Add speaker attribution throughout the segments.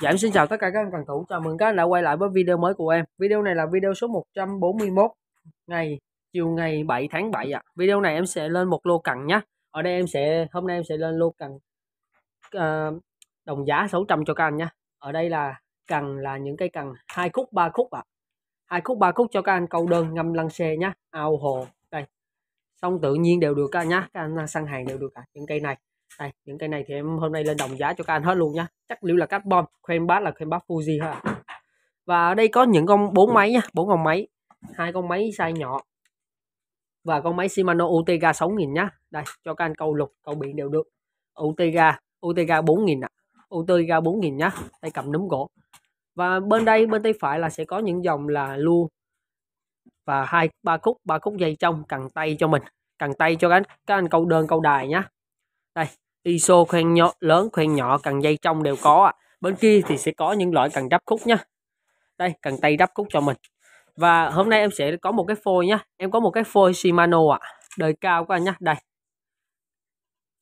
Speaker 1: Dạ em xin chào tất cả các anh cần thủ, chào mừng các anh đã quay lại với video mới của em Video này là video số 141 ngày chiều ngày 7 tháng 7 ạ à. Video này em sẽ lên một lô cần nhé Ở đây em sẽ, hôm nay em sẽ lên lô cần uh, ờ, đồng giá 600 cho các anh nhé Ở đây là cần là những cây cần hai khúc ba khúc ạ à. hai khúc ba khúc cho các anh câu đơn ngâm lăng xe nhé ao hồ đây sông tự nhiên đều được các anh nhé các anh săn hàng đều được cả những cây này đây những cây này thì em hôm nay lên đồng giá cho các anh hết luôn nhá chắc liệu là carbon khoen bát là khoen bát fuji ha và ở đây có những con bốn máy nhá bốn con máy hai con máy size nhỏ và con máy Shimano Otega 6000 nhá đây cho các anh câu lục câu biển đều được Otega Otega 4000 ạ à. bốn nghìn nhá tay cầm núm gỗ và bên đây bên tay phải là sẽ có những dòng là lu và hai ba khúc ba khúc dây trong cần tay cho mình cần tay cho các anh, các anh câu đơn câu đài nhá đây iso khoen nhỏ lớn khoen nhỏ cần dây trong đều có ạ bên kia thì sẽ có những loại cần đắp khúc nhá đây cần tay đắp khúc cho mình và hôm nay em sẽ có một cái phôi nhá em có một cái phôi Shimano ạ đời cao các anh nhá đây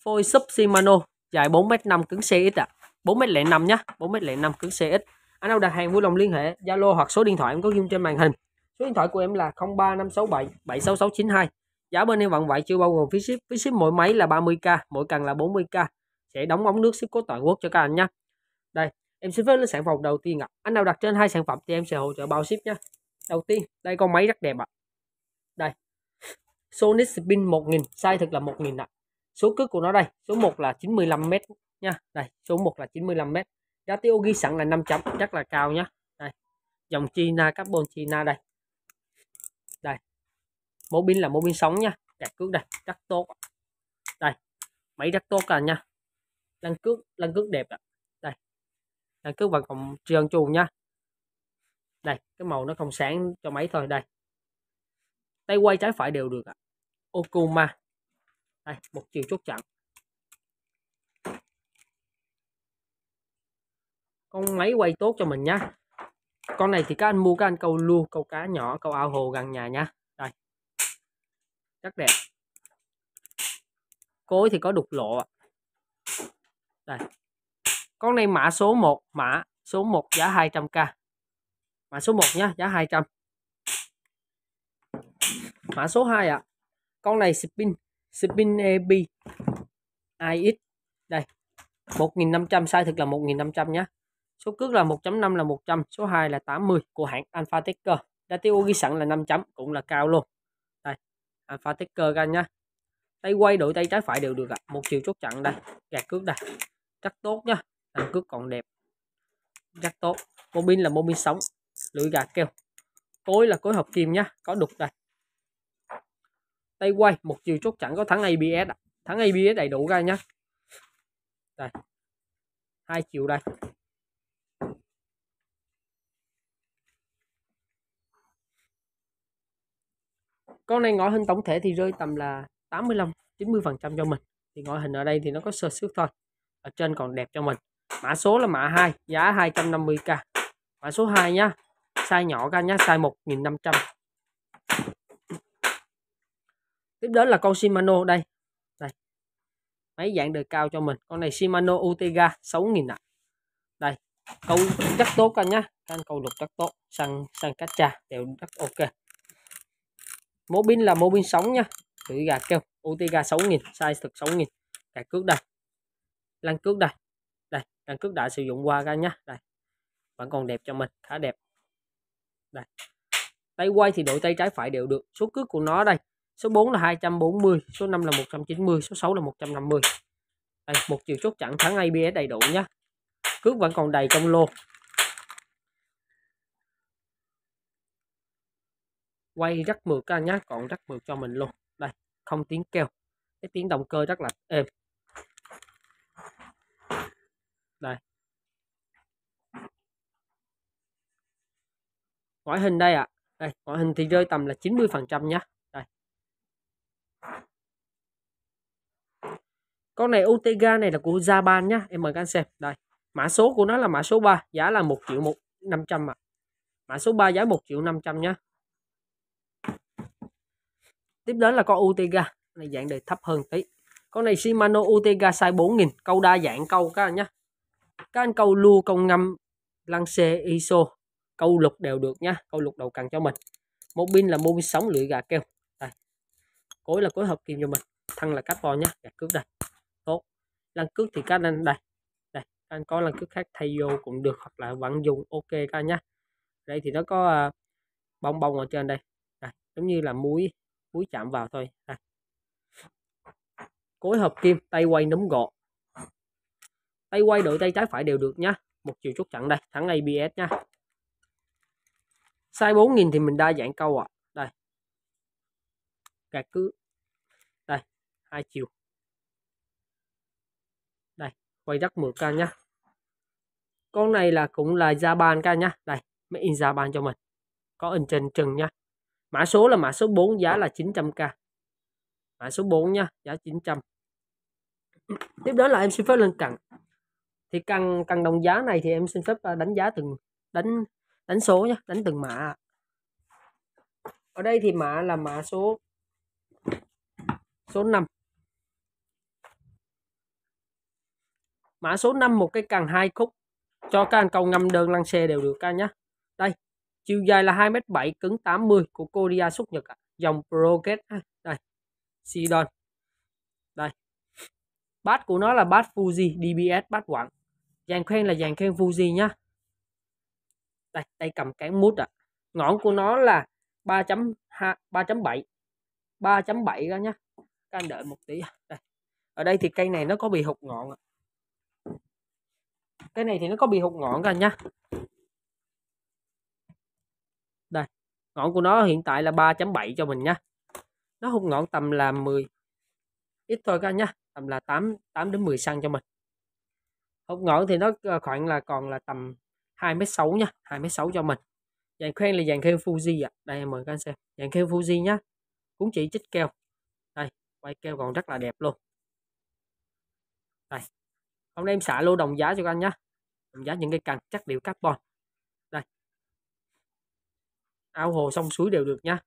Speaker 1: phôi sub Shimano dài 4m5 cứng CX ạ à. 4m05 nhá 4m05 cứng CX anh nào đặt hàng vui lòng liên hệ Zalo hoặc số điện thoại em có ghim trên màn hình số điện thoại của em là 0356776662 giá bên em vận vậy chưa bao gồm phí ship phí ship mỗi máy là 30k mỗi cần là 40k sẽ đóng ống nước ship có toàn quốc cho các anh nhé đây em xin phép lên sản phẩm đầu tiên ạ à. anh nào đặt trên hai sản phẩm thì em sẽ hỗ trợ bao ship nhé đầu tiên đây con máy rất đẹp ạ à. đây Sonic Spin 1000 size thực là 1000 ạ à. số cước của nó đây số 1 là 95m nha đây số 1 là 95m giá tiêu ghi sẵn là 5 chấm rất là cao nhá đây dòng China carbon China đây mẫu pin là mẫu pin sống nha đặt cước đây rất tốt đây máy rất tốt cả nha lăn cước lăn cước đẹp ạ đây lăn cước bằng còng trơn trù nha đây cái màu nó không sáng cho máy thôi đây tay quay trái phải đều được ạ Okuma đây một chiều chốt chặn con máy quay tốt cho mình nhá con này thì các anh mua các anh câu lu câu cá nhỏ câu ao hồ gần nhà nha rất đẹp cối thì có đục lộ đây con này mã số 1 mã số 1 giá 200k mã số 1 nhá giá 200 mã số 2 ạ à. con này spin spin EB IX đây 1.500 size thực là 1.500 nhá số cước là 1.5 là 100 số 2 là 80 của hãng Alpha Tecker đã tiêu ghi sẵn là 5 chấm cũng là cao luôn à, pha ticker ra nhá tay quay đổi tay trái phải đều được ạ một chiều chốt chặn đây gạt cước đây chắc tốt nhá thằng cước còn đẹp chắc tốt mô pin là mô pin sống lưỡi gạt keo cối là cối hợp kim nhá có đục đây tay quay một chiều chốt chặn có thắng ABS thắng ABS đầy đủ ra nhá đây hai chiều đây con này ngõ hình tổng thể thì rơi tầm là 85 90 phần trăm cho mình thì ngõ hình ở đây thì nó có sơ xước thôi ở trên còn đẹp cho mình mã số là mã 2 giá 250k mã số 2 nhá size nhỏ ca nhá size 1500 tiếp đến là con Shimano đây đây mấy dạng đời cao cho mình con này Shimano Utega 6000 ạ à. đây câu rất tốt anh nhá anh câu lục rất tốt sang sang cách trà đều rất ok mẫu pin là mô pin sống nha lưỡi gà kêu Utiga 6000 size thực 6000 gà cước đây lăn cước đây đây lăn cước đã sử dụng qua ra nhá đây vẫn còn đẹp cho mình khá đẹp đây tay quay thì độ tay trái phải đều được số cước của nó đây số 4 là 240 số 5 là 190 số 6 là 150 đây một chiều chốt chặn thắng ABS đầy đủ nhá cước vẫn còn đầy trong lô quay rất mượt các anh nhé còn rất mượt cho mình luôn đây không tiếng kêu cái tiếng động cơ rất là êm đây ngoại hình đây ạ à. đây ngoại hình thì rơi tầm là 90 phần trăm nhá. đây con này Utega này là của Japan nhá em mời các anh xem đây mã số của nó là mã số 3 giá là 1 triệu một 500 ạ à. mã số 3 giá 1 triệu 500 nhá tiếp đến là con Utega này dạng đề thấp hơn tí con này Shimano Utega size 4000 câu đa dạng câu các anh nhé các anh câu lua câu ngâm lăng xe ISO câu lục đều được nha câu lục đầu cần cho mình một pin là vi sóng lưỡi gà keo đây cối là cối hợp kim cho mình thân là carbon nhá gạt cước đây tốt lăng cước thì các anh đây đây các anh có lăng cước khác thay vô cũng được hoặc là vẫn dùng ok các anh nhá đây thì nó có à, bông bông ở trên đây đây giống như là muối cúi chạm vào thôi ha. cối hợp kim tay quay núm gọn tay quay đổi tay trái phải đều được nhá một chiều chút chặn đây thắng ABS nhá. size 4000 thì mình đa dạng câu ạ à. đây gạt cứ đây hai chiều đây quay rất 10 ca nhá con này là cũng là Japan ca nhá đây made in Japan cho mình có in trên trừng nhá mã số là mã số 4 giá là 900k mã số 4 nha giá 900 tiếp đó là em xin phép lên cần thì cần cần đồng giá này thì em xin phép à, đánh giá từng đánh đánh số nhé đánh từng mã ở đây thì mã là mã số số 5 mã số 5 một cái cần hai khúc cho các anh câu ngâm đơn lăn xe đều được các nhé chiều dài là 2m7 cứng 80 của Korea xuất Nhật à. dòng Proget đây Sidon đây bát của nó là bát Fuji DBS bát quặng dàn khen là dàn khen Fuji nhá đây tay cầm cán mút ạ à. ngọn của nó là 3.7 3.7 ra nhá các anh đợi một tí đây. ở đây thì cây này nó có bị hụt ngọn cái này thì nó có bị hụt ngọn ra nhá ngọn của nó hiện tại là 3.7 cho mình nha nó hút ngọn tầm là 10 ít thôi các anh nhá tầm là 8 8 đến 10 xăng cho mình hút ngọn thì nó ờ, khoảng là còn là tầm 2 mét 6 nha 2 mét 6 cho mình dàn khoen là dàn kheo Fuji ạ à. đây mời các anh xem dàn kheo Fuji nhá cũng chỉ chích keo đây quay keo còn rất là đẹp luôn đây hôm nay em xả lô đồng giá cho các anh nhá đồng giá những cái càng chất liệu carbon ao hồ sông suối đều được nha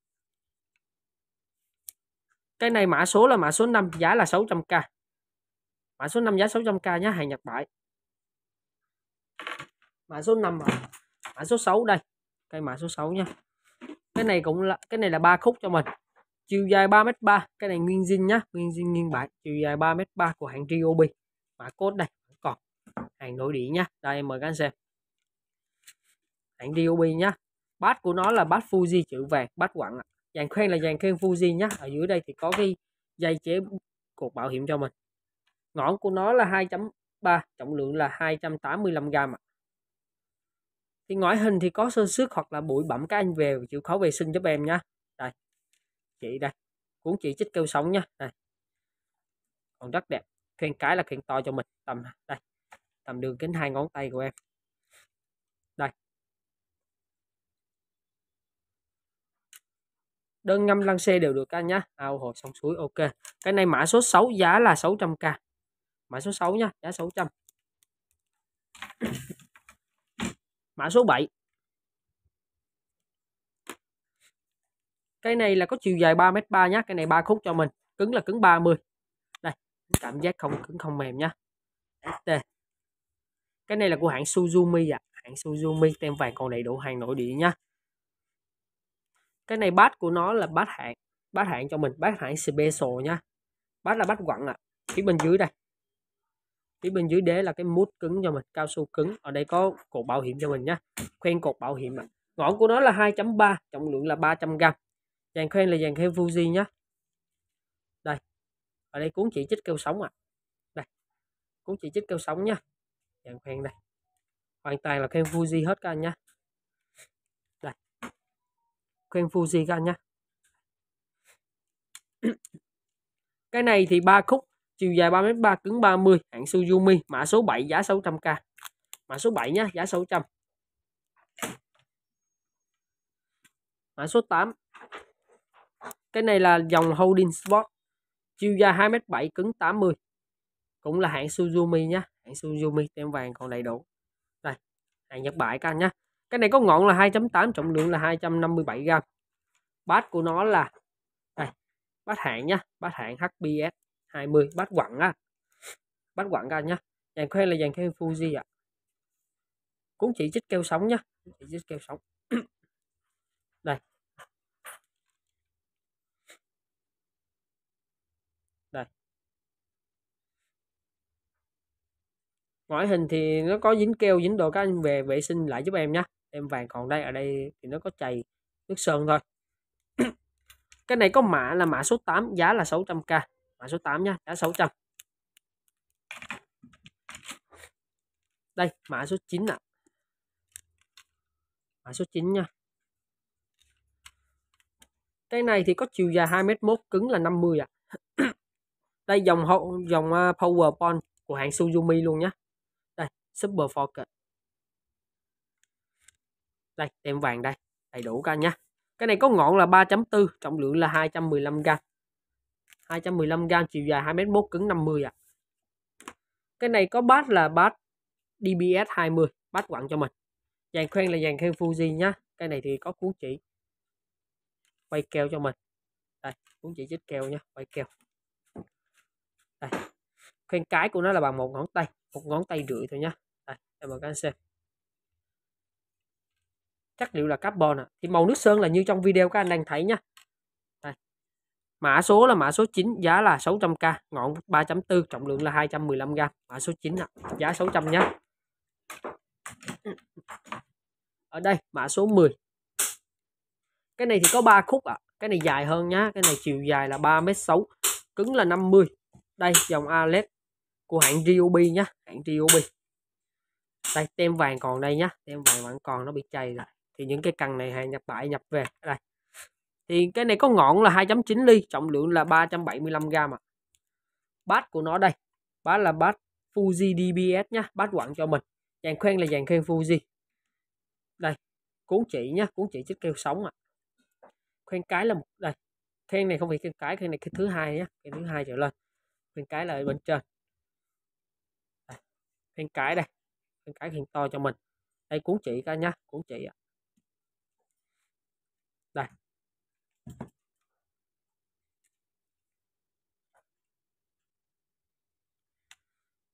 Speaker 1: cái này mã số là mã số 5 giá là 600k mã số 5 giá 600k nhé hàng Nhật bại. mã số 5 à. mã số 6 đây cây mã số 6 nha cái này cũng là cái này là ba khúc cho mình chiều dài 3m3 cái này nguyên zin nhá nguyên zin nguyên bản chiều dài 3m3 của hàng Ryobi mã cốt đây còn hàng nội địa nhá đây mời các anh xem hàng Ryobi nhá bát của nó là bát Fuji chữ vàng bát quặng dàn khen là dàn khen Fuji nhá ở dưới đây thì có cái dây chế cột bảo hiểm cho mình ngọn của nó là 2.3 trọng lượng là 285 gram ạ à. thì ngoại hình thì có sơn xước hoặc là bụi bẩm các anh về chịu khó vệ sinh giúp em nhá đây chị đây cuốn chị chích kêu sống nhá đây còn rất đẹp khoen cái là khoen to cho mình tầm đây tầm đường kính hai ngón tay của em đơn ngâm lăn xe đều được ca nhá ao hồ sông suối ok cái này mã số 6 giá là 600k mã số 6 nha giá 600 mã số 7 cái này là có chiều dài 3m3 nhá cái này ba khúc cho mình cứng là cứng 30 đây cảm giác không cứng không mềm nhá cái này là của hãng Suzumi ạ à. hãng Suzumi tem vàng còn đầy đủ hàng nội địa nhá cái này bát của nó là bát hạng bát hạng cho mình bát hạng special nha bát là bát quặng ạ à. phía bên dưới đây phía bên dưới đế là cái mút cứng cho mình cao su cứng ở đây có cột bảo hiểm cho mình nhá khoen cột bảo hiểm ạ à. ngọn của nó là 2.3 trọng lượng là 300 gram dàn khoen là dàn khoen Fuji nhá đây ở đây cuốn chỉ chích kêu sống ạ à. đây cuốn chỉ chích kêu sống nhá dàn khoen đây hoàn toàn là khoen Fuji hết các anh nhá kênh Fuji các anh nhé cái này thì ba khúc chiều dài 3m3 cứng 30 hãng Suzumi mã số 7 giá 600k mã số 7 nhá giá 600 mã số 8 cái này là dòng Holding Sport chiều dài 2m7 cứng 80 cũng là hãng Suzumi nhá hãng Suzumi tem vàng còn đầy đủ đây hàng Nhật Bản các anh nhá cái này có ngọn là 2.8 trọng lượng là 257 gram bát của nó là đây bát hạng nhá bát hạng HBS 20 bát quặng á bát quặng ra nhá dàn khoen là dàn khoen Fuji ạ à. cũng chỉ chích keo sống nhá chỉ chích keo sóng đây đây ngoại hình thì nó có dính keo dính đồ các anh về vệ sinh lại giúp em nhé em vàng còn đây ở đây thì nó có chày nước sơn thôi cái này có mã là mã số 8 giá là 600k mã số 8 nha giá 600 đây mã số 9 ạ à. mã số 9 nha cái này thì có chiều dài 2m1 cứng là 50 ạ à. đây dòng hậu dòng à, power PowerPoint của hãng Suzumi luôn nhé đây Super Fork đây tem vàng đây đầy đủ cả nhá cái này có ngọn là 3.4 trọng lượng là 215 g 215 g chiều dài 2m1 cứng 50 ạ à. cái này có bát là bát DBS 20 bát quặng cho mình dàn khoen là dàn khoen Fuji nhá cái này thì có cuốn chỉ quay keo cho mình đây cuốn chỉ chích keo nhá quay keo đây khoen cái của nó là bằng một ngón tay một ngón tay rưỡi thôi nhá đây em mời các anh xem chất liệu là carbon à. thì màu nước sơn là như trong video các anh đang thấy nhá đây. mã số là mã số 9 giá là 600k ngọn 3.4 trọng lượng là 215g mã số 9 à. giá 600 nhá ở đây mã số 10 cái này thì có 3 khúc ạ à. cái này dài hơn nhá cái này chiều dài là 3m6 cứng là 50 đây dòng Alex của hãng Ryobi nhá hãng Ryobi đây tem vàng còn đây nhá tem vàng vẫn còn nó bị chày rồi thì những cái cần này hàng nhập tại nhập về đây thì cái này có ngọn là 2.9 ly trọng lượng là 375 gram ạ à. bát của nó đây bát là bát Fuji DBS nhá bát quặng cho mình dàn khoen là dàn khoen Fuji đây cuốn chỉ nhá cuốn chỉ chất keo sống ạ à. khoen cái là một đây khoen này không phải khoen cái khoen này cái thứ hai nhá cái thứ hai trở lên khoen cái là ở bên trên khoen cái đây khoen cái khoen to cho mình đây cuốn chỉ cả nhá cuốn chỉ ạ à.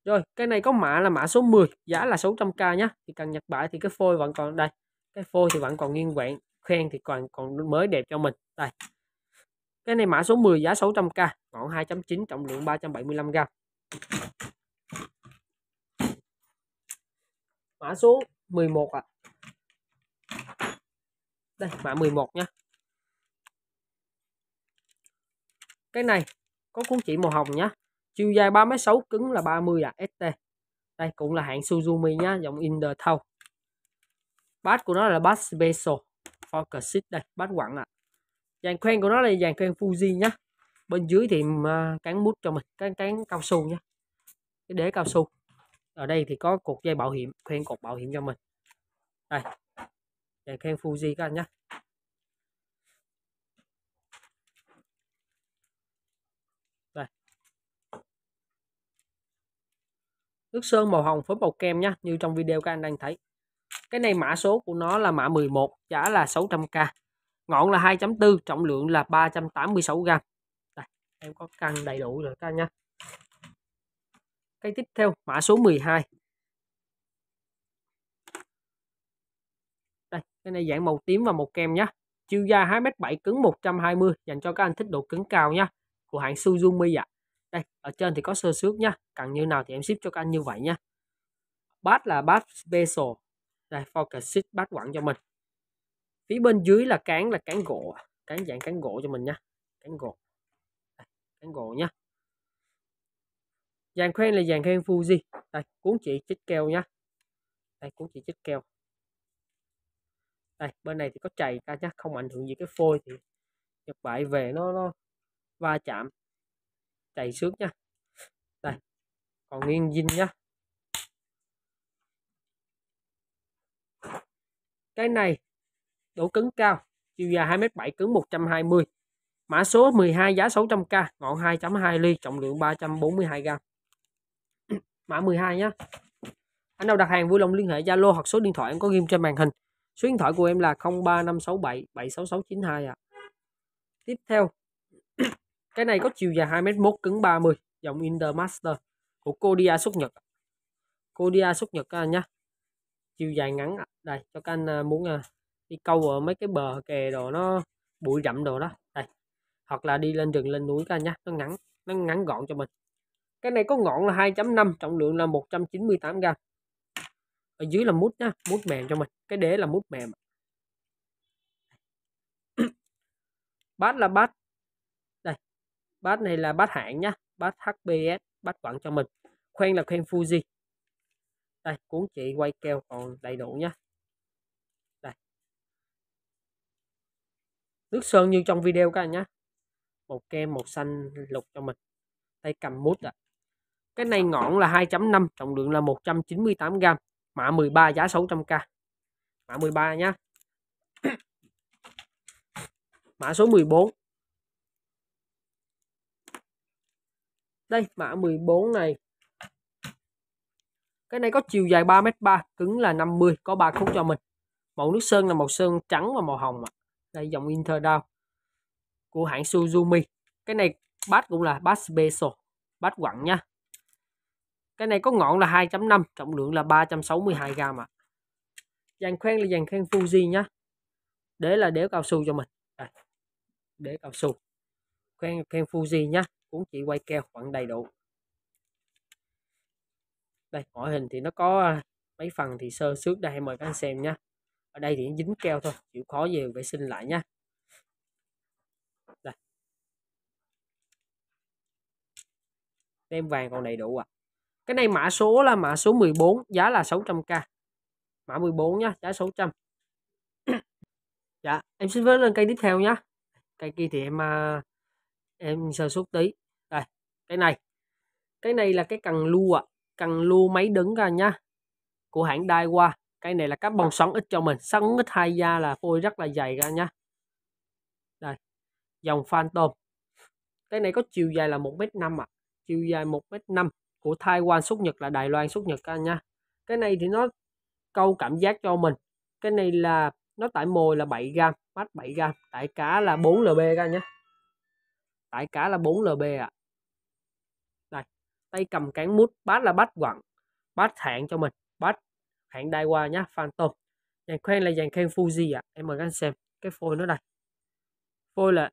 Speaker 1: Rồi, cái này có mã là mã số 10, giá là 600k nhá Thì cần nhặt bãi thì cái phôi vẫn còn đây. Cái phôi thì vẫn còn nguyên vẹn, khoen thì còn còn mới đẹp cho mình. Đây. Cái này mã số 10 giá 600k, ngọn 2.9 trọng lượng 375 g. Mã số 11 ạ. À. Đây, mã 11 nhá cái này có cuốn chỉ màu hồng nhá chiều dài 3m6 cứng là 30 à ST đây cũng là hãng Suzumi nhá dòng in the Indertow bát của nó là bát special focus đây bát quặng ạ à. dàn khoen của nó là dàn khoen Fuji nhá bên dưới thì à, cán mút cho mình cán cán cao su nhá cái đế cao su ở đây thì có cột dây bảo hiểm khoen cột bảo hiểm cho mình đây dàn khoen Fuji các anh nhá nước sơn màu hồng phối màu kem nhá như trong video các anh đang thấy cái này mã số của nó là mã 11 giá là 600k ngọn là 2.4 trọng lượng là 386g Đây, em có căn đầy đủ rồi các anh nhá cái tiếp theo mã số 12 đây cái này dạng màu tím và màu kem nhá chiều dài 2m7 cứng 120 dành cho các anh thích độ cứng cao nhá của hãng Suzumi ạ dạ đây ở trên thì có sơ xước nhá cần như nào thì em ship cho các anh như vậy nhá bát là bát special đây focus sheet bát quặng cho mình phía bên dưới là cán là cán gỗ cán dạng cán gỗ cho mình nhá cán gỗ đây, cán gỗ nhá dàn khoen là dàn khoen Fuji đây cuốn chỉ chích keo nhá đây cuốn chỉ chích keo đây bên này thì có chày ta nhá không ảnh hưởng gì cái phôi thì nhập bại về nó nó va chạm chạy xước nha đây ừ. còn nguyên zin nhá cái này độ cứng cao chiều dài 2m7 cứng 120 mã số 12 giá 600k ngọn 2.2 ly trọng lượng 342 g mã 12 nhá anh nào đặt hàng vui lòng liên hệ Zalo hoặc số điện thoại em có ghi trên màn hình số điện thoại của em là 0356776692 ạ à. tiếp theo cái này có chiều dài 2m1 cứng 30 dòng Intermaster của Kodia xuất Nhật Kodia xuất Nhật các anh nhé chiều dài ngắn đây cho các anh à, muốn à, đi câu ở mấy cái bờ kè đồ nó bụi rậm đồ đó đây hoặc là đi lên rừng lên núi các anh nhé nó ngắn nó ngắn gọn cho mình cái này có ngọn là 2.5 trọng lượng là 198 gram ở dưới là mút nha mút mềm cho mình cái đế là mút mềm bát là bát bát này là bát hãng nhá bát HBS bát quặng cho mình khoen là khoen Fuji đây cuốn chị quay keo còn đầy đủ nhá đây nước sơn như trong video các anh nhá một kem màu xanh lục cho mình tay cầm mút ạ à. cái này ngọn là 2.5 trọng lượng là 198 g mã 13 giá 600k mã 13 nhá mã số 14 đây mã 14 này cái này có chiều dài 3m3 cứng là 50 có ba khúc cho mình màu nước sơn là màu sơn trắng và màu hồng ạ đây dòng Inter của hãng Suzumi cái này bát cũng là bát special bát quặng nha cái này có ngọn là 2.5 trọng lượng là 362 g ạ à. dàn khoen là dàn khoen Fuji nhá để là đĩa cao su cho mình đây. cao su khoen khoen Fuji nhá cuốn chỉ quay keo khoảng đầy đủ đây mỗi hình thì nó có à, mấy phần thì sơ xước đây mời các anh xem nhé ở đây thì dính keo thôi chịu khó về vệ sinh lại nhé đây tem vàng còn đầy đủ à cái này mã số là mã số 14 giá là 600k mã 14 nhá giá 600 dạ em xin phép lên cây tiếp theo nhá cây kia thì em à, em sơ xuất tí cái này cái này là cái cần lưu lua cần lưu máy đứng ra nhá của hãng Daiwa cái này là các bông xoắn ít cho mình xoắn ít hai da là phôi rất là dày ra nhá đây dòng phantom cái này có chiều dài là một mét năm ạ chiều dài một mét năm của Taiwan xuất Nhật là Đài Loan xuất Nhật ra nhá cái này thì nó câu cảm giác cho mình cái này là nó tải mồi là 7 gram mắt 7 gram tải cá là 4 lb ra nhá tải cá là 4 lb ạ à tay cầm cán mút bát là bát quặng bát hạng cho mình bát hạng đai qua nhá phantom dàn khoen là dàn khoen fuji ạ à. em mời các anh xem cái phôi nó đây phôi là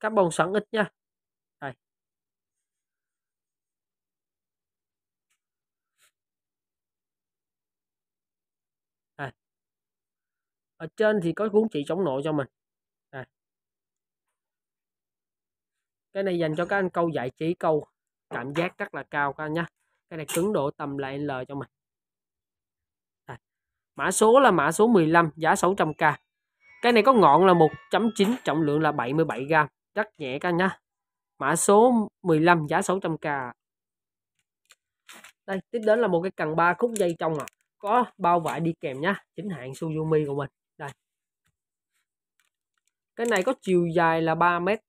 Speaker 1: các bông sẵn ít nha đây đây ở trên thì có cuốn chỉ chống nội cho mình đây. cái này dành cho các anh câu giải trí câu cảm giác rất là cao các anh nhé cái này cứng độ tầm là L cho mình mã số là mã số 15 giá 600k cái này có ngọn là 1.9 trọng lượng là 77 g rất nhẹ các anh nhé mã số 15 giá 600k đây tiếp đến là một cái cần ba khúc dây trong à có bao vải đi kèm nhá chính hãng Suzumi của mình đây cái này có chiều dài là 3 mét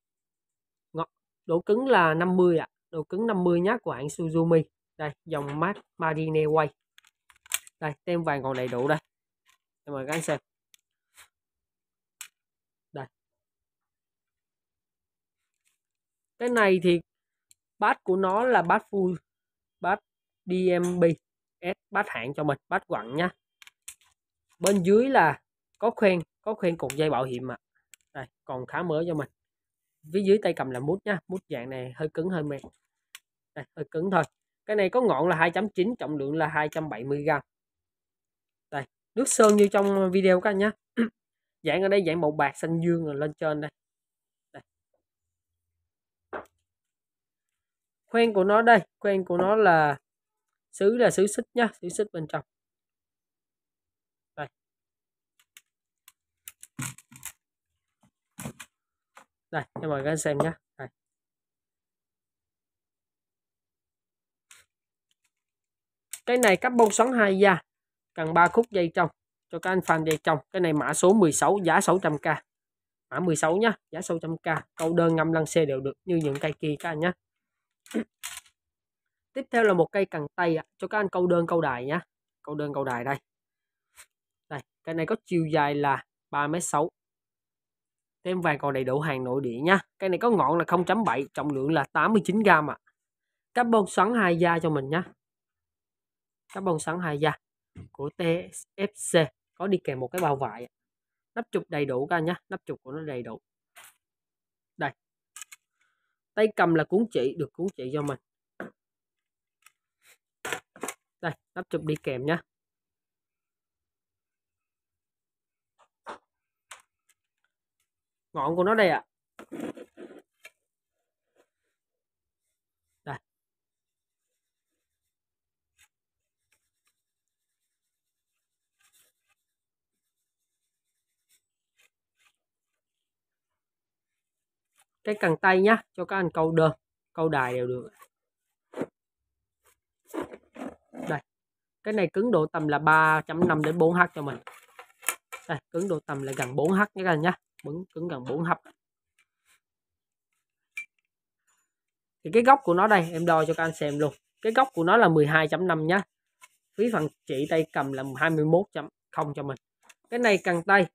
Speaker 1: độ cứng là 50 ạ à đồ cứng 50 nhá của hãng Suzumi đây dòng mát Marine Way đây tem vàng còn đầy đủ đây em mời các anh xem đây cái này thì bát của nó là bát full bát DMB S bát hạng cho mình bát quặng nhá bên dưới là có khoen có khoen cột dây bảo hiểm ạ à. đây còn khá mới cho mình phía dưới tay cầm là mút nha mút dạng này hơi cứng hơi mềm đây, hơi cứng thôi cái này có ngọn là 2.9 trọng lượng là 270g đây nước sơn như trong video các anh nhé dạng ở đây dạng màu bạc xanh dương rồi lên trên đây. đây khoen của nó đây khoen của nó là xứ là xứ xích nhá xứ xích bên trong đây em mời các anh xem nhé đây. cái này bông xoắn hai da cần ba khúc dây trong cho các anh fan dây trong cái này mã số 16 giá 600k mã 16 nhá giá 600k câu đơn ngâm lăng xe đều được như những cây kia các anh nhé tiếp theo là một cây cần tay à, cho các anh câu đơn câu đài nhá câu đơn câu đài đây đây cái này có chiều dài là 3m6 Thêm vàng còn đầy đủ hàng nội địa nha. Cây này có ngọn là 0.7, trọng lượng là 89g ạ. À. Carbon xoắn hai da cho mình nha. Carbon xoắn hai da của TFC có đi kèm một cái bao vải. Nắp chụp đầy đủ các anh nhá, nắp chụp của nó đầy đủ. Đây. Tay cầm là cuốn chỉ được cuốn chỉ cho mình. Đây, nắp chụp đi kèm nhá. ngọn của nó đây ạ à. đây. cái cần tay nhá cho các anh câu đơn câu đài đều được đây cái này cứng độ tầm là 3.5 đến 4h cho mình đây cứng độ tầm là gần 4h nhé các anh nhé bứng cứng gần 4 hấp thì cái góc của nó đây em đo cho các anh xem luôn cái góc của nó là 12.5 nhá phí phần chỉ tay cầm là 21.0 cho mình cái này cần tay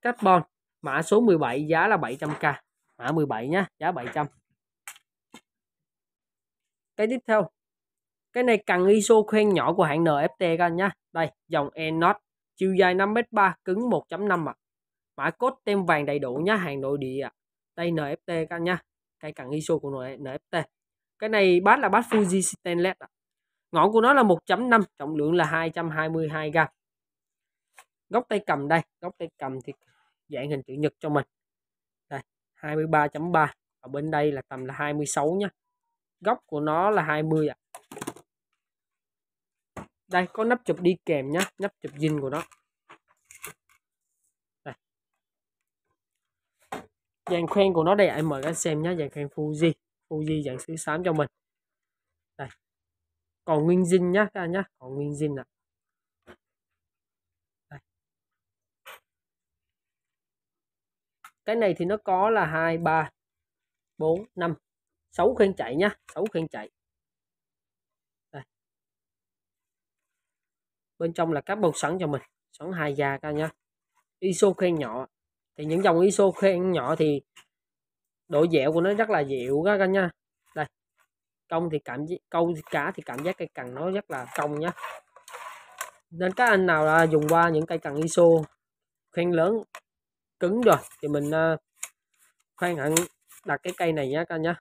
Speaker 1: carbon mã số 17 giá là 700k mã 17 nhá giá 700 cái tiếp theo cái này cần ISO khoen nhỏ của hãng NFT các anh nhá đây dòng Enos chiều dài 5m3 cứng 1.5 ạ à mã code tem vàng đầy đủ nhá hàng nội địa đây NFT các nha cây cần ISO của nội NFT cái này bát là bát Fuji stainless ngọn của nó là 1.5 trọng lượng là 222 gram góc tay cầm đây góc tay cầm thì dạng hình chữ nhật cho mình đây 23.3 ở bên đây là tầm là 26 nhá góc của nó là 20 ạ đây có nắp chụp đi kèm nhá nắp chụp zin của nó dàn khoen của nó đây em mời các xem nhé dàn khoen Fuji Fuji dạng xứ xám cho mình đây còn nguyên zin nhá các anh nhá còn nguyên zin ạ cái này thì nó có là hai ba bốn năm sáu khuyên chạy nhá sáu khuyên chạy đây. bên trong là các bầu sẵn cho mình sẵn hai da ca nhá iso khuyên nhỏ thì những dòng ISO khen nhỏ thì độ dẻo của nó rất là dịu các anh nha đây cong thì cảm câu cá thì cảm giác cây cần nó rất là cong nhá nên các anh nào là dùng qua những cây cần ISO khen lớn cứng rồi thì mình ờ, khoan hẳn đặt cái cây này nhá các anh nhá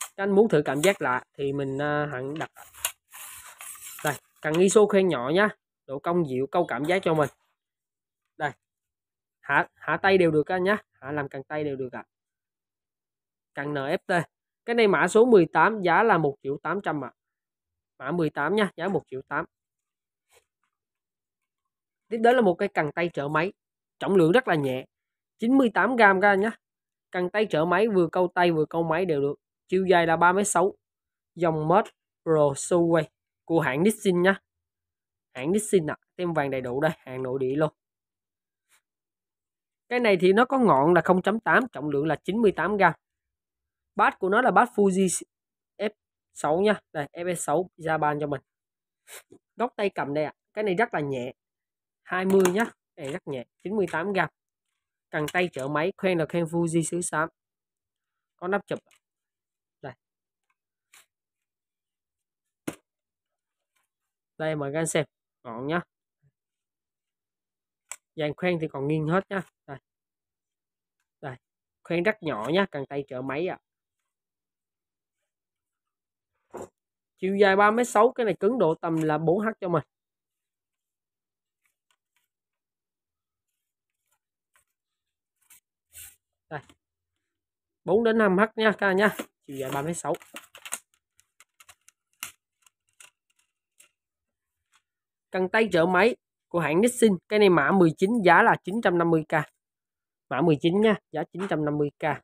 Speaker 1: các anh muốn thử cảm giác lạ thì mình ờ, hẳn đặt đây cần ISO khen nhỏ nhá độ cong dịu câu cảm giác cho mình hạ hạ tay đều được anh nhé hạ làm càng tay đều được ạ à. càng nft cái này mã số 18 giá là 1 triệu 800 ạ à. mã 18 nha giá 1 triệu 8 tiếp đến là một cái cần tay trợ máy trọng lượng rất là nhẹ 98 gram ra nhé cần tay trợ máy vừa câu tay vừa câu máy đều được chiều dài là 36 dòng mod pro Subway của hãng Nissin nhá hãng Nissin ạ à. tem vàng đầy đủ đây hàng nội địa luôn cái này thì nó có ngọn là 0.8 trọng lượng là 98 g bát của nó là bát Fuji F6 nha đây f 6 Japan cho mình góc tay cầm đây ạ à. cái này rất là nhẹ 20 nhá này rất nhẹ 98 g cần tay trợ máy khen là khen Fuji xứ xám có nắp chụp đây đây mời các anh xem ngọn nhá dàn khoen thì còn nghiêng hết nhá đây. đây khoen rất nhỏ nhá cần tay trợ máy ạ à. chiều dài 3 mét 6 cái này cứng độ tầm là 4h cho mình đây 4 đến 5h nha các anh nhá chiều dài 3 mét 6 cần tay trợ máy của hãng Nixon cái này mã 19 giá là 950k mã 19 nha giá 950k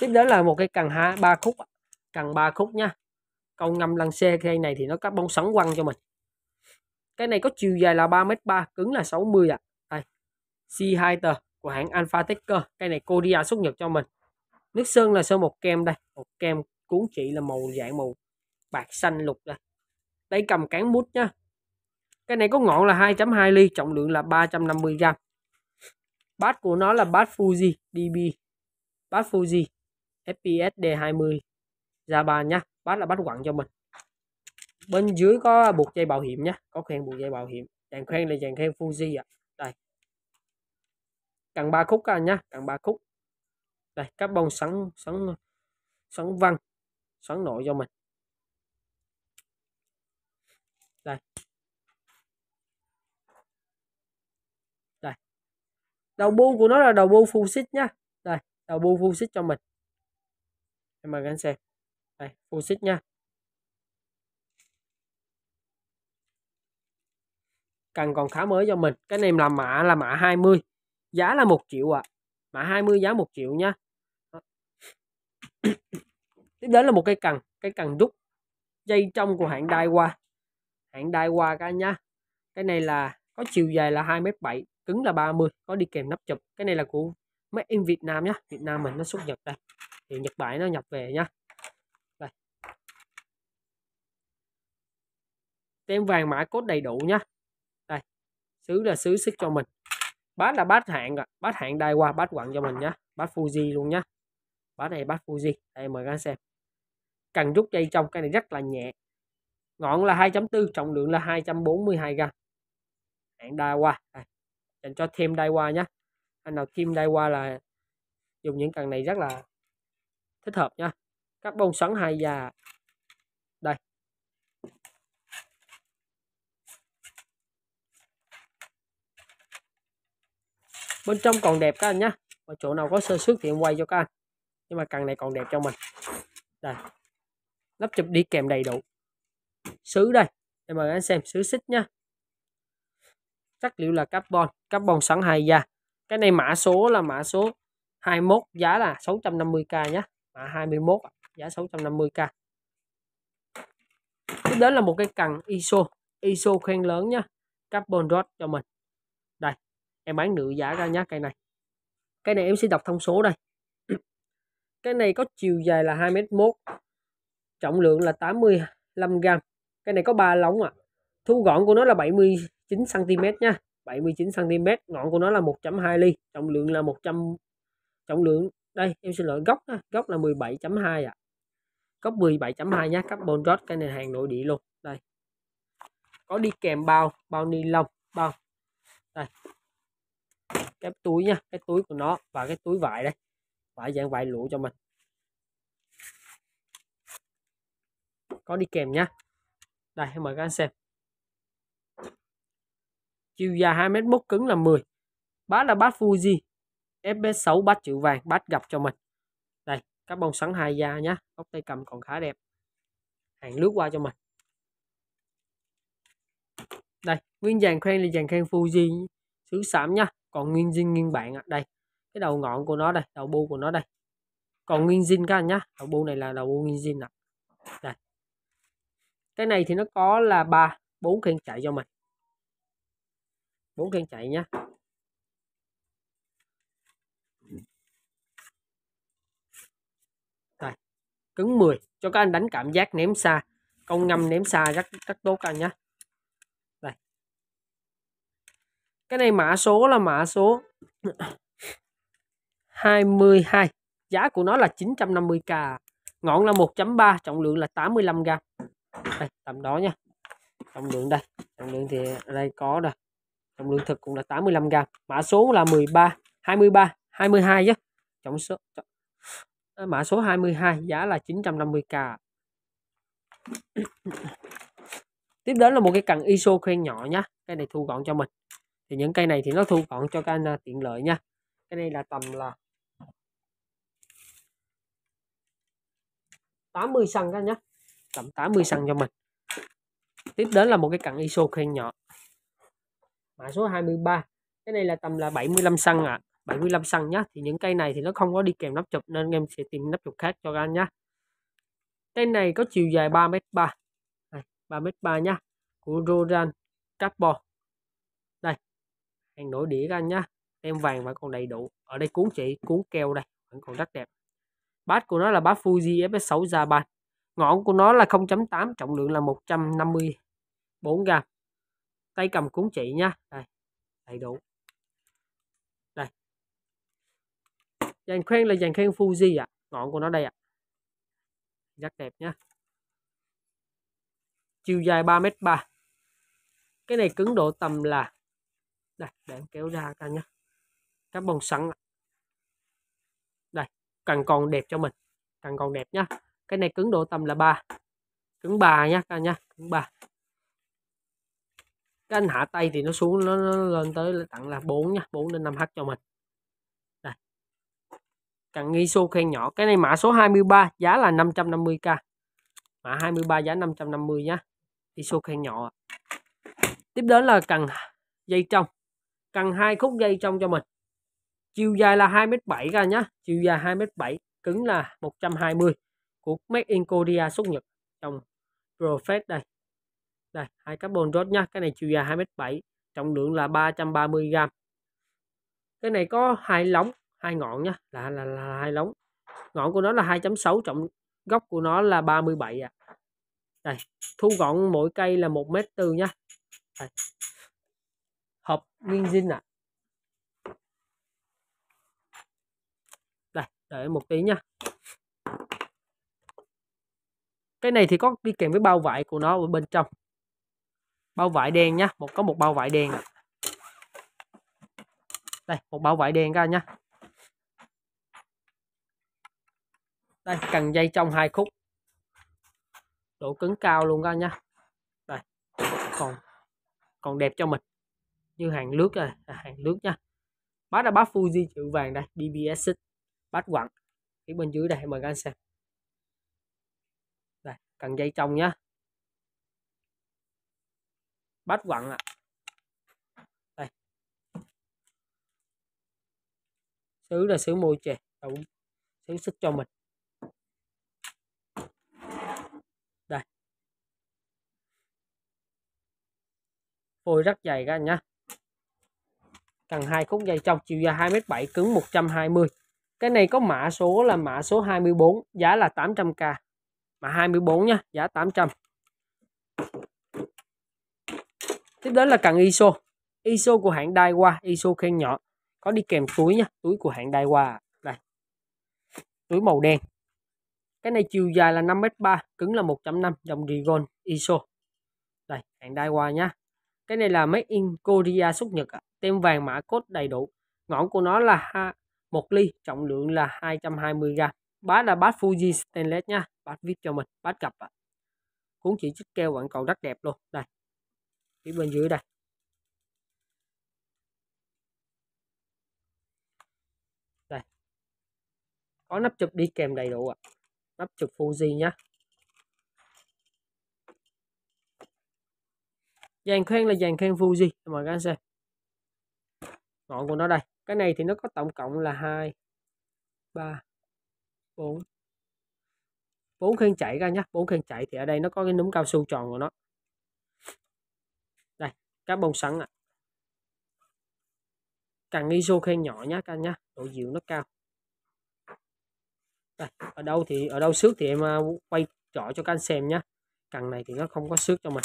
Speaker 1: tiếp đến là một cái cần ha ba khúc cần ba khúc nha Câu ngâm lăn xe cây này thì nó có bóng sẵn quăng cho mình cái này có chiều dài là 3m3 cứng là 60 ạ à. đây C2 tờ của hãng Alpha Tecker cây này Kodia xuất nhập cho mình nước sơn là sơn một kem đây một kem cuốn chỉ là màu dạng màu bạc xanh lục đây tay cầm cán mút nha. Cái này có ngọn là 2.2 ly, trọng lượng là 350 gram. Bát của nó là bát Fuji DB. Bát Fuji FPS d ra dạ bàn nhá. Bát là bát quặng cho mình. Bên dưới có buộc dây bảo hiểm nhá, có khen buộc dây bảo hiểm. chàng khen là chàng khen Fuji ạ. À. Đây. Cần ba khúc cả à nhá, cần ba khúc. Đây, các bông sẵn sẵn sẵn văng sẵn nội cho mình đây đây đầu bu của nó là đầu bu full xích nhá đây đầu bu full xích cho mình em mời anh xem đây full xích nha cần còn khá mới cho mình cái này là mã là mã 20 giá là một triệu ạ à. mã 20 giá một triệu nhá tiếp đến là một cây cần cái cần rút dây trong của hãng Daiwa hãng Daiwa cả nhá cái này là có chiều dài là 2m7 cứng là 30 có đi kèm nắp chụp cái này là của mấy in Việt Nam nhá Việt Nam mình nó xuất Nhật đây thì Nhật Bản nó nhập về nhá đây. tem vàng mã cốt đầy đủ nhá đây sứ là sứ sức cho mình bát là bát hạng rồi bát hạng Daiwa, bát quặng cho mình nhá bát Fuji luôn nhá bát này bát Fuji đây mời các anh xem cần rút dây trong cái này rất là nhẹ ngọn là 2.4 trọng lượng là 242 g hãng Daiwa à, dành cho thêm Daiwa nhé anh nào thêm Daiwa là dùng những cần này rất là thích hợp nha bông xoắn hai già đây bên trong còn đẹp các anh nhé mà chỗ nào có sơ xuất thì em quay cho các anh nhưng mà cần này còn đẹp cho mình đây lắp chụp đi kèm đầy đủ sứ đây em mời anh xem sứ xích nhá chất liệu là carbon carbon sẵn hai da cái này mã số là mã số 21 giá là 650k nhé mã 21 giá 650k tiếp đến là một cái cần ISO ISO khen lớn nhá carbon rod cho mình đây em bán nửa giá ra nhá cây này cái này em sẽ đọc thông số đây cái này có chiều dài là 2m1 trọng lượng là 85 gram cái này có ba lóng ạ à. thu gọn của nó là 79 cm nha 79 cm ngọn của nó là 1.2 ly trọng lượng là 100 trọng lượng đây em xin lỗi gốc ha. gốc là 17.2 ạ à. gốc 17.2 nhá carbon rod cái này hàng nội địa luôn đây có đi kèm bao bao ni lông bao đây cái túi nha cái túi của nó và cái túi vải đây vải dạng vải lụa cho mình có đi kèm nhá đây mời các anh xem chiều dài 2 mét 1 cứng là 10 bát là bát Fuji FB6 bát chữ vàng bát gặp cho mình đây các bông sắn hai da nhá góc tay cầm còn khá đẹp hàng lướt qua cho mình đây nguyên dàn khen là dàn khen Fuji xứ sảm nhá còn nguyên zin nguyên bản à. đây cái đầu ngọn của nó đây đầu bu của nó đây còn nguyên zin các anh nhá đầu bu này là đầu bu nguyên zin ạ à. đây cái này thì nó có là ba bốn khen chạy cho mình bốn khen chạy nhá Đây, cứng 10 cho các anh đánh cảm giác ném xa công ngâm ném xa rất rất tốt các anh nhé Đây. cái này mã số là mã số 22 giá của nó là 950k ngọn là 1.3 trọng lượng là 85 g đây, tầm đó nha trọng lượng đây trọng lượng thì đây có rồi trọng lượng thực cũng là 85 gram mã số là 13 23 22 chứ trọng số trọng, mã số 22 giá là 950k tiếp đến là một cái cần ISO khoen nhỏ nhá cái này thu gọn cho mình thì những cây này thì nó thu gọn cho các anh à, tiện lợi nha cái này là tầm là 80 xăng các anh nhé tầm 80 xăng cho mình tiếp đến là một cái cặn iso khen nhỏ mã số 23 cái này là tầm là 75 xăng ạ à. 75 xăng nhá thì những cây này thì nó không có đi kèm nắp chụp nên em sẽ tìm nắp chụp khác cho anh nhá cây này có chiều dài 3m3 3m3 nhá của Roran Cardboard đây hàng nổi đĩa anh nhá tem vàng và còn đầy đủ ở đây cuốn chỉ cuốn keo đây vẫn còn rất đẹp bát của nó là bát Fuji FS6 Japan ngọn của nó là 0.8 trọng lượng là 154 gram tay cầm cuốn chị nha đây đầy đủ đây dàn khoen là dàn khoen Fuji ạ à. ngọn của nó đây ạ à. rất đẹp nhá chiều dài 3m3 cái này cứng độ tầm là đây để em kéo ra ra nhá bông sẵn đây càng còn đẹp cho mình càng còn đẹp nhá cái này cứng độ tầm là ba cứng ba nhá các nhá cứng ba cái anh hạ tay thì nó xuống nó, nó lên tới là tặng là 4 nha 4 đến 5 h cho mình đây cần nghi xô khen nhỏ cái này mã số 23 giá là 550k mã 23 giá 550 nhá đi xô khen nhỏ tiếp đến là cần dây trong cần hai khúc dây trong cho mình chiều dài là 2m7 ra nhá chiều dài 2m7 cứng là 120 của Made in Korea xuất Nhật trong Prophet đây. Đây, hai carbon rod nhá cái này chiều dài 2m7, trọng lượng là 330 g. Cái này có hai lóng, hai ngọn nhá là là, là hai lóng. Ngọn của nó là 2.6, trọng góc của nó là 37 ạ. À. Đây, thu gọn mỗi cây là một mét 4 nhá Đây. Hộp nguyên zin ạ. À. Đây, đợi một tí nhá cái này thì có đi kèm với bao vải của nó ở bên trong bao vải đen nhá một có một bao vải đen đây một bao vải đen ra nhá đây cần dây trong hai khúc độ cứng cao luôn ra nhá đây còn còn đẹp cho mình như hàng lướt rồi à, hàng lướt nhá bát là bát Fuji chữ vàng đây BBS bát quặng phía bên dưới đây mời các anh xem cần dây trong nhá bắt quặng ạ à. đây xứ là xứ môi chè đậu xứ sức cho mình đây phôi rất dày các anh nhá cần hai khúc dây trong chiều dài hai m bảy cứng 120 cái này có mã số là mã số 24 giá là 800k mã 24 nha giá 800 tiếp đến là cần ISO ISO của hãng Daiwa ISO khen nhỏ có đi kèm túi nha túi của hãng Daiwa đây túi màu đen cái này chiều dài là 5m3 cứng là 1.5 dòng Rigon ISO đây hãng Daiwa nhá cái này là Made in Korea xuất nhật à. tem vàng mã cốt đầy đủ ngọn của nó là 1 ly trọng lượng là 220g bát là bát Fuji stainless nha bát vip cho mình bát cặp ạ à. chỉ chiếc keo vẫn còn rất đẹp luôn đây phía bên dưới đây đây có nắp chụp đi kèm đầy đủ ạ à. nắp chụp Fuji nhá dàn khoen là dàn khoen Fuji mọi người anh xem ngọn của nó đây cái này thì nó có tổng cộng là hai ba bốn bốn khuyên chảy ra nhé bốn khuyên chảy thì ở đây nó có cái núm cao su tròn của nó đây các bông sắn ạ à. càng iso khen nhỏ nhá các nhá độ dịu nó cao đây, ở đâu thì ở đâu xước thì em à, quay rõ cho các anh xem nhá, cần này thì nó không có xước cho mình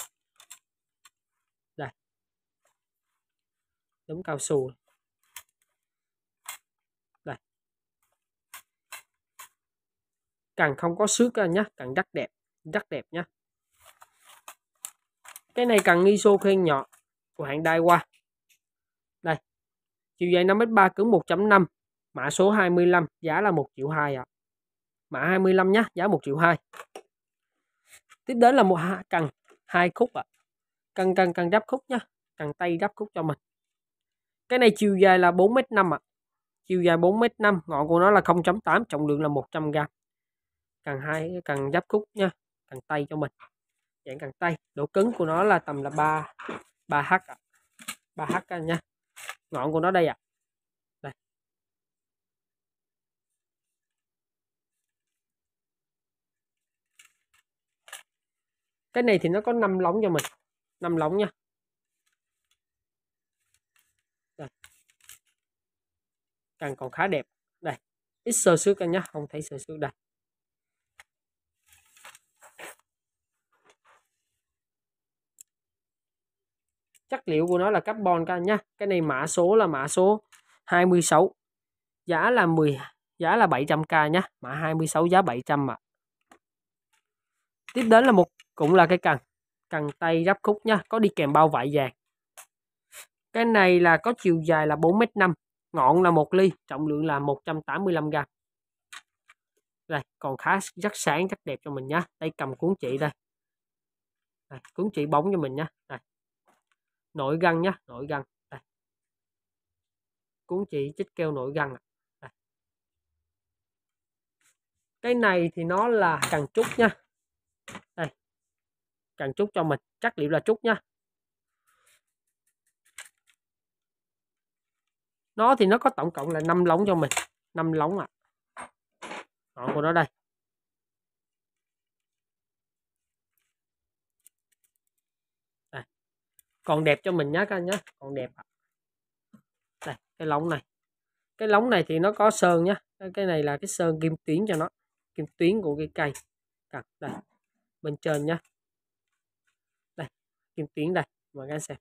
Speaker 1: đây đúng cao su càng không có xước nhá càng rất đẹp rất đẹp nhá cái này cần ISO khen nhỏ của hãng qua đây chiều dài 5m3 cứng 1.5 mã số 25 giá là 1 triệu 2 ạ à. mã 25 nhá giá 1 triệu 2 tiếp đến là một cần hai khúc ạ cần cần cần đắp khúc nhá cần tay đắp khúc cho mình cái này chiều dài là 4m5 ạ chiều dài 4m5 ngọn của nó là 0.8 trọng lượng là 100g cần hai cần giáp khúc nha cần tay cho mình dạng cần tay độ cứng của nó là tầm là ba ba h ba h nha ngọn của nó đây ạ à. đây cái này thì nó có năm lóng cho mình năm lóng nha đây. càng còn khá đẹp đây ít sơ xước anh nhé không thấy sơ xước đây chất liệu của nó là carbon các anh nhá cái này mã số là mã số 26 giá là 10 giá là 700k nhá mã 26 giá 700 ạ à. tiếp đến là một cũng là cái cần cần tay gấp khúc nhá có đi kèm bao vải vàng cái này là có chiều dài là 4m5 ngọn là 1 ly trọng lượng là 185g đây còn khá rất sáng rất đẹp cho mình nhá đây cầm cuốn chỉ đây đây, cuốn chỉ bóng cho mình nhá đây nội gân nhá nội gân, đây. cuốn chỉ chích keo nội gân, đây. cái này thì nó là càng trúc nha đây càng trúc cho mình chắc liệu là trúc nha nó thì nó có tổng cộng là 5 lóng cho mình 5 lóng ạ à. của nó đây còn đẹp cho mình nhé các anh nhé còn đẹp đây cái lóng này cái lóng này thì nó có sơn nhá cái này là cái sơn kim tuyến cho nó kim tuyến của cái cây cặp đây bên trên nhá đây kim tuyến đây mời các anh xem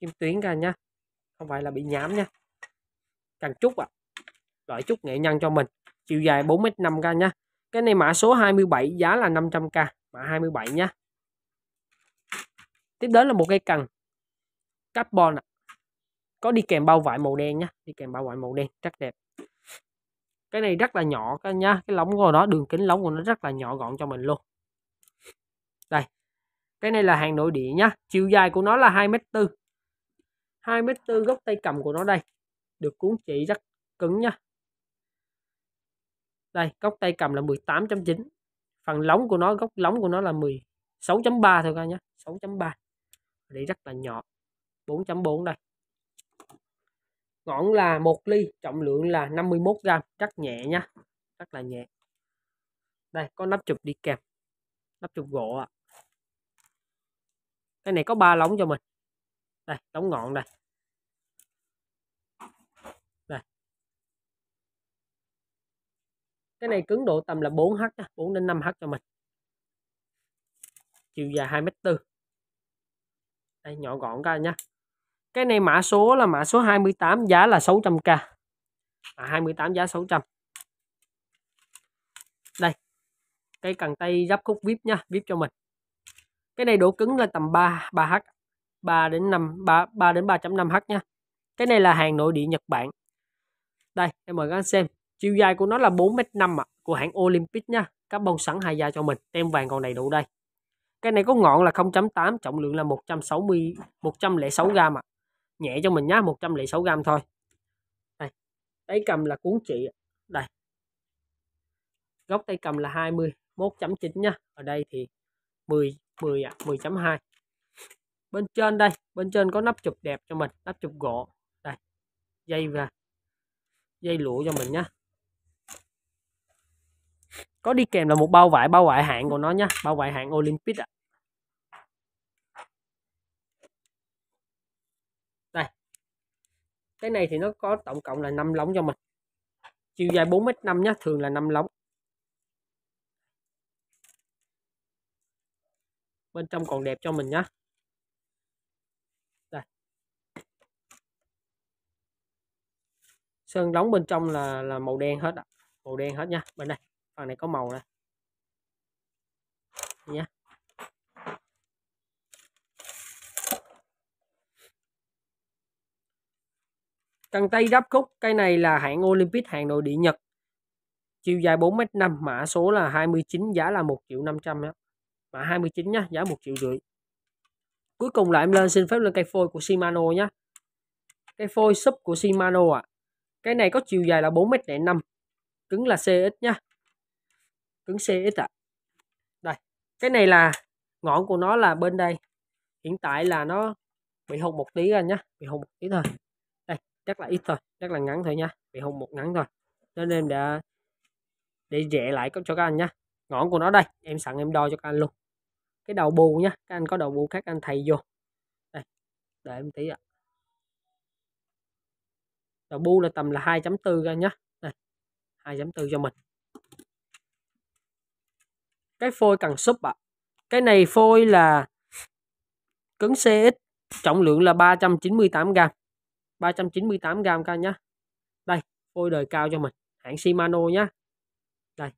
Speaker 1: kim tuyến ra nhá không phải là bị nhám nhá càng trúc ạ à. loại trúc nghệ nhân cho mình chiều dài 4m5 ca nhá cái này mã số 27 giá là 500k mã 27 nhá tiếp đến là một cây cần carbon ạ có đi kèm bao vải màu đen nhá đi kèm bao vải màu đen rất đẹp cái này rất là nhỏ các nhá cái lóng của nó đường kính lóng của nó rất là nhỏ gọn cho mình luôn đây cái này là hàng nội địa nhá chiều dài của nó là hai m tư hai m tư gốc tay cầm của nó đây được cuốn chỉ rất cứng nhá đây góc tay cầm là 18.9 phần lóng của nó góc lóng của nó là 16.3 thôi các nhé 6.3 rỉ rất là nhỏ 4.4 đây ngọn là một ly trọng lượng là 51 gram rất nhẹ nha rất là nhẹ đây có nắp chụp đi kèm nắp chụp gỗ ạ cái này có ba lóng cho mình đây đóng ngọn đây đây cái này cứng độ tầm là 4h 4 đến 5h cho mình chiều dài 2m4 đây nhỏ gọn ra nha, cái này mã số là mã số 28 giá là 600k à, 28 giá 600 đây cây cần tay giáp khúc vip nha vip cho mình cái này độ cứng là tầm 3 3h 3 đến 5 3 3 đến 3.5h nha cái này là hàng nội địa Nhật Bản đây em mời các anh xem chiều dài của nó là 4m5 ạ à, của hãng Olympic nha bông sẵn hai da cho mình tem vàng còn đầy đủ đây cái này có ngọn là 0.8 trọng lượng là 160 106 gram ạ à. nhẹ cho mình nhá 106 gram thôi đây tay cầm là cuốn chị đây góc tay cầm là 20 1.9 nhá ở đây thì 10 10 ạ à, 10.2 bên trên đây bên trên có nắp chụp đẹp cho mình nắp chụp gỗ đây dây và dây lụa cho mình nhá có đi kèm là một bao vải bao vải hạng của nó nhá bao vải hạng Olympic ạ đây cái này thì nó có tổng cộng là 5 lóng cho mình chiều dài 4m5 nhá thường là 5 lóng bên trong còn đẹp cho mình nhá đây. sơn đóng bên trong là là màu đen hết ạ màu đen hết nha bên đây phần này có màu nè nhé Cần tay gấp khúc, cây này là hãng Olympic hàng nội địa Nhật. Chiều dài 4m5, mã số là 29, giá là 1 triệu 500 nhé. Mã 29 nhá giá 1 triệu rưỡi. Cuối cùng là em lên xin phép lên cây phôi của Shimano nhé. Cây phôi sub của Shimano ạ. À. Cái này có chiều dài là 4m5, cứng là CX nhé hướng CX ạ. À. Đây, cái này là ngọn của nó là bên đây. Hiện tại là nó bị hụt một tí anh nhá, bị hụt một tí thôi. Đây, chắc là ít thôi, chắc là ngắn thôi nha, bị hụt một ngắn thôi. Nên em đã để rẽ lại cho các anh nhá. Ngọn của nó đây, em sẵn em đo cho các anh luôn. Cái đầu bù nhá, các anh có đầu bù khác anh thầy vô. Đây, để em tí ạ. À. Đầu bu là tầm là 2.4 ra nhá. Đây. 2.4 cho mình cái phôi cần súp ạ à. cái này phôi là cứng CX trọng lượng là 398 gram 398 gram các nhá đây phôi đời cao cho mình hãng Shimano nhá đây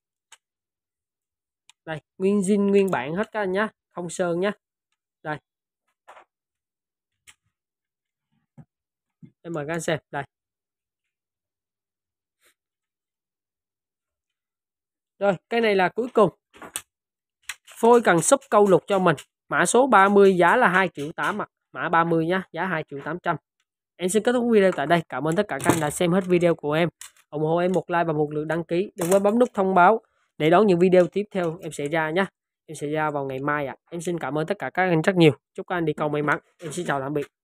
Speaker 1: đây nguyên zin nguyên bản hết các nhá không sơn nhá đây em mời các anh xem đây rồi cái này là cuối cùng phôi cần sub câu lục cho mình mã số 30 giá là 2 triệu 8 ạ à. mã 30 nhá giá 2 triệu 800 em xin kết thúc video tại đây cảm ơn tất cả các anh đã xem hết video của em ủng hộ em một like và một lượt đăng ký đừng quên bấm nút thông báo để đón những video tiếp theo em sẽ ra nhé em sẽ ra vào ngày mai ạ em xin cảm ơn tất cả các anh rất nhiều chúc các anh đi câu may mắn em xin chào tạm biệt